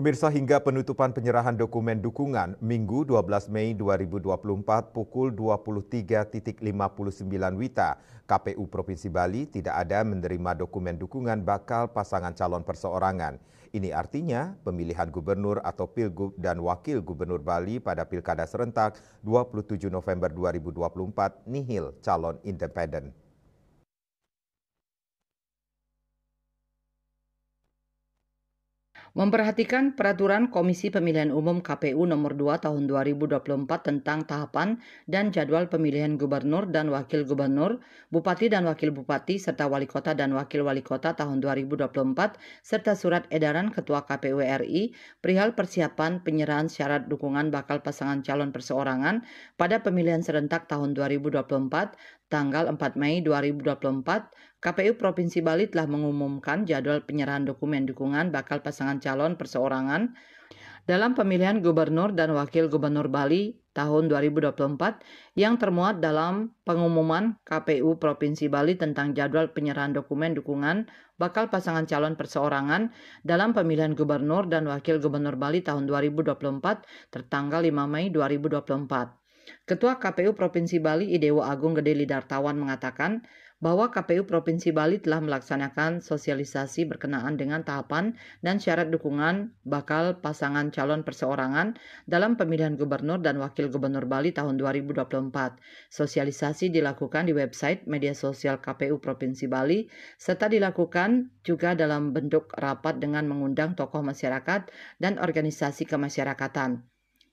Pemirsa hingga penutupan penyerahan dokumen dukungan Minggu 12 Mei 2024 pukul 23.59 Wita, KPU Provinsi Bali tidak ada menerima dokumen dukungan bakal pasangan calon perseorangan. Ini artinya pemilihan gubernur atau pilgub dan wakil gubernur Bali pada Pilkada serentak 27 November 2024 nihil calon independen. memperhatikan peraturan Komisi Pemilihan Umum KPU nomor 2 tahun 2024 tentang tahapan dan jadwal pemilihan gubernur dan wakil gubernur, bupati dan wakil bupati serta wali kota dan wakil wali kota tahun 2024 serta surat edaran Ketua KPU RI perihal persiapan penyerahan syarat dukungan bakal pasangan calon perseorangan pada pemilihan serentak tahun 2024 tanggal 4 Mei 2024 KPU Provinsi Bali telah mengumumkan jadwal penyerahan dokumen dukungan bakal pasangan calon perseorangan dalam pemilihan gubernur dan wakil gubernur Bali tahun 2024 yang termuat dalam pengumuman KPU Provinsi Bali tentang jadwal penyerahan dokumen dukungan bakal pasangan calon perseorangan dalam pemilihan gubernur dan wakil gubernur Bali tahun 2024 tertanggal 5 Mei 2024. Ketua KPU Provinsi Bali Idewo Agung Gede Lidartawan mengatakan bahwa KPU Provinsi Bali telah melaksanakan sosialisasi berkenaan dengan tahapan dan syarat dukungan bakal pasangan calon perseorangan dalam pemilihan gubernur dan wakil gubernur Bali tahun 2024. Sosialisasi dilakukan di website media sosial KPU Provinsi Bali serta dilakukan juga dalam bentuk rapat dengan mengundang tokoh masyarakat dan organisasi kemasyarakatan.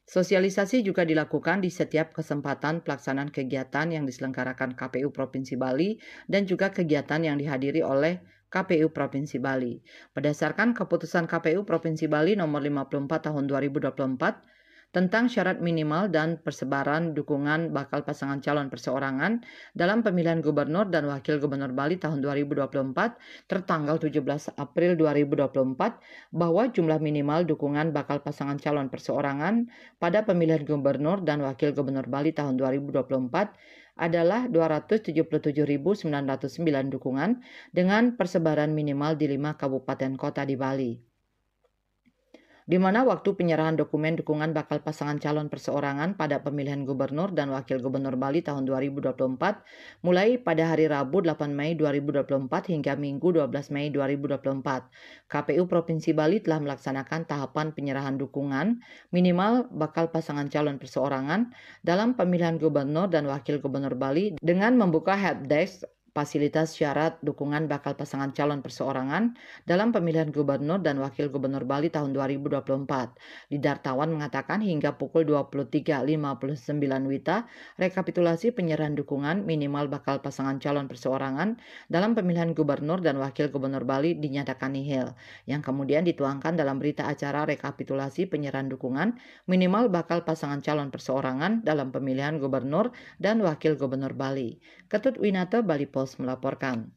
Sosialisasi juga dilakukan di setiap kesempatan pelaksanaan kegiatan yang diselenggarakan KPU Provinsi Bali dan juga kegiatan yang dihadiri oleh KPU Provinsi Bali. Berdasarkan keputusan KPU Provinsi Bali nomor 54 tahun 2024, tentang syarat minimal dan persebaran dukungan bakal pasangan calon perseorangan dalam pemilihan gubernur dan wakil gubernur Bali tahun 2024 tertanggal 17 April 2024 bahwa jumlah minimal dukungan bakal pasangan calon perseorangan pada pemilihan gubernur dan wakil gubernur Bali tahun 2024 adalah 277.909 dukungan dengan persebaran minimal di lima kabupaten kota di Bali di mana waktu penyerahan dokumen dukungan bakal pasangan calon perseorangan pada pemilihan gubernur dan wakil gubernur Bali tahun 2024 mulai pada hari Rabu 8 Mei 2024 hingga Minggu 12 Mei 2024. KPU Provinsi Bali telah melaksanakan tahapan penyerahan dukungan minimal bakal pasangan calon perseorangan dalam pemilihan gubernur dan wakil gubernur Bali dengan membuka helpdesk fasilitas syarat dukungan bakal pasangan calon perseorangan dalam pemilihan gubernur dan wakil gubernur Bali tahun 2024. lidartawan mengatakan hingga pukul 23.59 Wita, rekapitulasi penyerahan dukungan minimal bakal pasangan calon perseorangan dalam pemilihan gubernur dan wakil gubernur Bali dinyatakan nihil, yang kemudian dituangkan dalam berita acara rekapitulasi penyerahan dukungan minimal bakal pasangan calon perseorangan dalam pemilihan gubernur dan wakil gubernur Bali. Ketut Winata, Bali Post harus melaporkan.